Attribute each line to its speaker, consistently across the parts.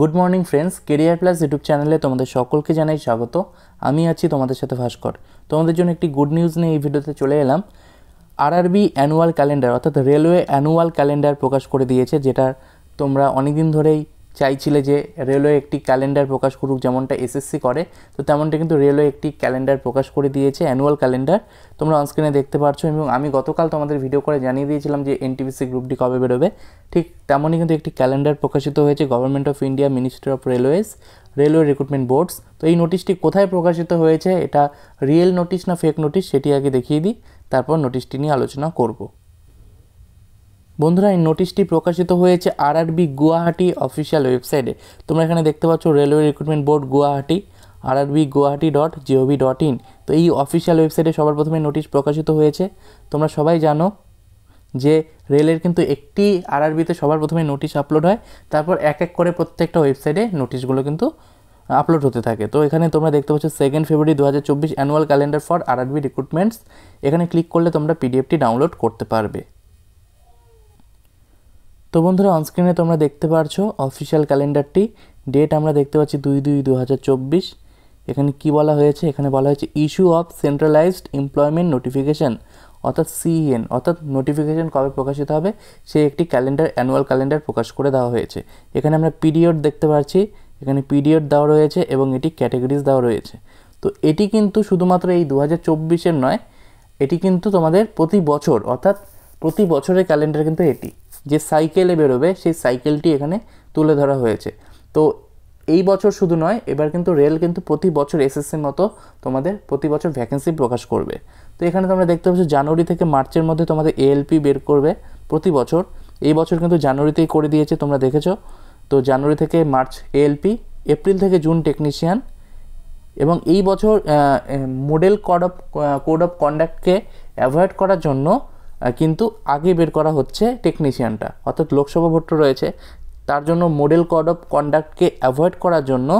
Speaker 1: good morning friends career plus YouTube চ্যানেলে তোমাদের সকলকে জানাই স্বাগত আমি আছি তোমাদের সাথে ভাস্কর তোমাদের জন্য একটি গুড নিউজ নিয়ে এই ভিডিওতে চলে এলাম আরআরবি অ্যানুয়াল ক্যালেন্ডার অর্থাৎ রেলওয়ে অ্যানুয়াল ক্যালেন্ডার প্রকাশ করে দিয়েছে যেটা তোমরা অনেকদিন ধরেই চাইছিলে যে রেলওয়ে একটি ক্যালেন্ডার প্রকাশ করুক যেমনটা এসএসসি করে তো তেমনটা কিন্তু রেলওয়ে একটি ক্যালেন্ডার প্রকাশ করে দিয়েছে অ্যানুয়াল ক্যালেন্ডার তোমরা অনস্ক্রিনে দেখতে পাচ্ছ এবং আমি গতকাল তোমাদের ভিডিও করে জানিয়ে দিয়েছিলাম যে এনটিভিসি গ্রুপটি কবে বেরোবে ঠিক তেমনই কিন্তু একটি ক্যালেন্ডার প্রকাশিত হয়েছে government of India ministry of railways railway recruitment boards তো এই নোটিশটি কোথায় প্রকাশিত হয়েছে এটা রিয়েল নোটিশ না ফেক নোটিশ সেটি আগে দেখিয়ে দিই তারপর নোটিশটি নিয়ে আলোচনা করবো বন্ধুরা এই নোটিশটি প্রকাশিত হয়েছে আরআরবি গুয়াহাটি অফিসিয়াল ওয়েবসাইটে তোমরা এখানে দেখতে পাচ্ছ railway recruitment board Guwahati RRB Guwahati dot G O V dot in তো এই অফিসিয়াল ওয়েবসাইটে সবার প্রথমে নোটিশ প্রকাশিত হয়েছে তোমরা সবাই জানো যে রেলের কিন্তু একটি আরআরবিতে সবার প্রথমে নোটিশ আপলোড হয় তারপর এক এক করে প্রত্যেকটা ওয়েবসাইটে নোটিশগুলো কিন্তু আপলোড হতে থাকে তো এখানে তোমরা দেখতে পাচ্ছ সেকেন্ড ফেব্রুয়ারি দু হাজার চব্বিশ annual calendar for RRB recruitments এখানে ক্লিক করলে তোমরা পিডিএফটি ডাউনলোড করতে পারবে তো বন্ধুরা অনস্ক্রিনে তোমরা দেখতে পারছো অফিসিয়াল ক্যালেন্ডারটি ডেট আমরা দেখতে পাচ্ছি দুই দুই দু এখানে কি বলা হয়েছে এখানে বলা হয়েছে issue of centralised employment notification অর্থাৎ সিএন e অর্থাৎ নোটিফিকেশান কবে প্রকাশিত হবে সে একটি ক্যালেন্ডার অ্যানুয়াল ক্যালেন্ডার প্রকাশ করে দেওয়া হয়েছে এখানে আমরা পিরিয়ড দেখতে পাচ্ছি এখানে পিরিয়ড দেওয়া রয়েছে এবং এটি ক্যাটাগরিজ দেওয়া রয়েছে তো এটি কিন্তু শুধুমাত্র এই দু হাজার নয় এটি কিন্তু তোমাদের প্রতি বছর অর্থাৎ প্রতি বছরের ক্যালেন্ডার কিন্তু এটি যে সাইকেলে বেরোবে সেই সাইকেলটি এখানে তুলে ধরা হয়েছে তো এই বছর শুধু নয় এবার কিন্তু রেল কিন্তু প্রতি বছর এসএসসির মতো তোমাদের প্রতি বছর ভ্যাকেন্সি প্রকাশ করবে তো এখানে তোমরা দেখতে পাচ্ছ জানুয়ারি থেকে মার্চের মধ্যে তোমাদের এএলপি বের করবে প্রতি বছর এই বছর কিন্তু জানুয়ারিতেই করে দিয়েছে তোমরা দেখেছো তো জানুয়ারি থেকে মার্চ এএলপি এপ্রিল থেকে জুন টেকনিশিয়ান এবং এই বছর model code of code of কন্ডাক্টকে অ্যাভয়েড করার জন্য কিন্তু আগে বের করা হচ্ছে টেকনিশিয়ানটা অর্থাৎ লোকসভা ভোটটা রয়েছে তার জন্য মডেল কোড অফ কন্ডাক্টকে অ্যাভয়েড করার জন্য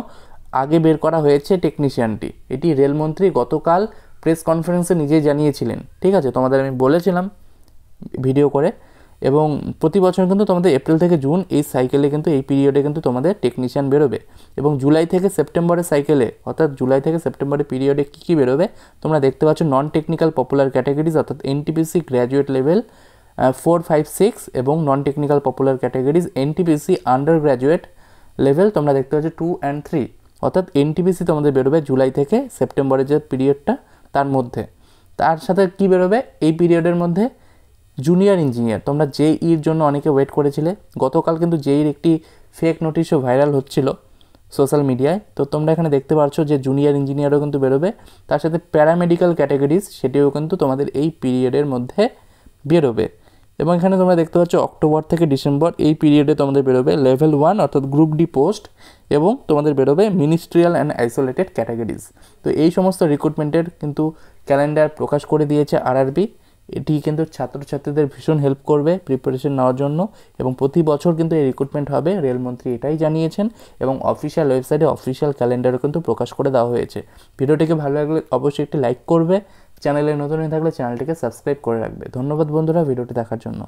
Speaker 1: আগে বের করা হয়েছে টেকনিশিয়ানটি এটি রেলমন্ত্রী গতকাল প্রেস কনফারেন্সে নিজেই জানিয়েছিলেন ঠিক আছে তোমাদের আমি বলেছিলাম ভিডিও করে এবং প্রতি বছর কিন্তু তোমাদের এপ্রিল থেকে জুন এই সাইকেলে কিন্তু এই পিরিয়ডে কিন্তু তোমাদের টেকনিশিয়ান বেরোবে এবং জুলাই থেকে সেপ্টেম্বরের সাইকেলে অর্থাৎ জুলাই থেকে সেপ্টেম্বরের পিরিয়ডে কী কী বেরোবে তোমরা দেখতে পাচ্ছ নন টেকনিক্যাল পপুলার ক্যাটাগরিজ অর্থাৎ NTPC graduate level four five six এবং non technical popular categories NTPC under graduate level তোমরা দেখতে পাচ্ছ টু অ্যান্ড থ্রি অর্থাৎ এনটিপিসি তোমাদের বেরোবে জুলাই থেকে সেপ্টেম্বরের যে পিরিয়ডটা তার মধ্যে তার সাথে কী বেরোবে এই পিরিয়ডের মধ্যে জুনিয়র ইঞ্জিনিয়ার তোমরা ইর e জন্য অনেকে ওয়েট করেছিলে গতকাল কিন্তু জেইর e একটি ফেক নোটিশও ভাইরাল হচ্ছিল সোশ্যাল মিডিয়ায় তো তোমরা এখানে দেখতে পাচ্ছ যে জুনিয়র ইঞ্জিনিয়ারও কিন্তু বেরোবে তার সাথে প্যারামেডিক্যাল ক্যাটাগরিজ সেটিও কিন্তু তোমাদের এই পিরিয়ডের মধ্যে বেরোবে এবং এখানে তোমরা দেখতে পাচ্ছ অক্টোবর থেকে ডিসেম্বর এই পিরিয়ডে তোমাদের বেরোবে লেভেল ওয়ান অর্থাৎ গ্রুপ ডি পোস্ট এবং তোমাদের বেরোবে মিনিস্ট্রিয়াল অ্যান্ড আইসোলেটেড ক্যাটাগরিজ তো এই সমস্ত রিক্রুটমেন্টের কিন্তু ক্যালেন্ডার প্রকাশ করে দিয়েছে আরআরবি এটি কিন্তু ছাত্রছাত্রীদের ভীষণ হেল্প করবে প্রিপারেশন নেওয়ার জন্য এবং প্রতি বছর কিন্তু এই রিক্রুটমেন্ট হবে রেলমন্ত্রী এটাই জানিয়েছেন এবং অফিসিয়াল ওয়েবসাইটে অফিসিয়াল ক্যালেন্ডারও কিন্তু প্রকাশ করে দেওয়া হয়েছে ভিডিওটিকে ভালো লাগলে অবশ্যই একটি লাইক করবে চ্যানেলে নতুন হয়ে থাকলে চ্যানেলটিকে সাবস্ক্রাইব করে রাখবে ধন্যবাদ বন্ধুরা ভিডিওটি দেখার জন্য